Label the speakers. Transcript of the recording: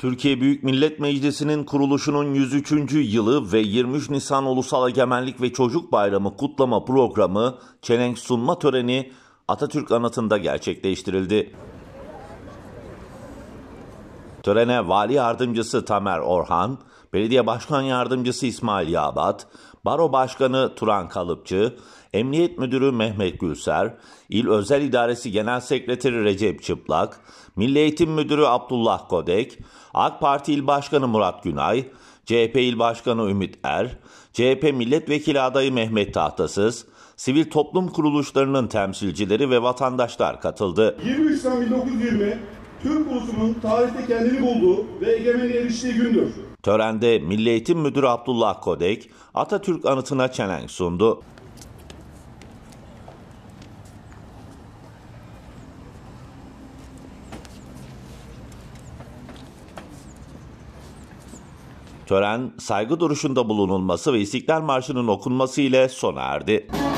Speaker 1: Türkiye Büyük Millet Meclisi'nin kuruluşunun 103. yılı ve 23 Nisan Ulusal Egemenlik ve Çocuk Bayramı kutlama programı, çelenk sunma töreni Atatürk Anıtı'nda gerçekleştirildi. Törene vali yardımcısı Tamer Orhan, belediye başkan yardımcısı İsmail Yabat, baro başkanı Turan Kalıpçı, emniyet müdürü Mehmet Gülser, İl özel İdaresi genel sekreteri Recep Çıplak, milli eğitim müdürü Abdullah Kodek, AK Parti İl başkanı Murat Günay, CHP İl başkanı Ümit Er, CHP milletvekili adayı Mehmet Tahtasız, sivil toplum kuruluşlarının temsilcileri ve vatandaşlar katıldı.
Speaker 2: 23 Nisan 1920 Türk ulusunun tarihte kendini bulduğu ve egemenliğe eriştiği gündür.
Speaker 1: Törende Milli Eğitim Müdürü Abdullah Kodek Atatürk anıtına çelenk sundu. Tören saygı duruşunda bulunulması ve İstiklal Marşı'nın okunması ile sona erdi.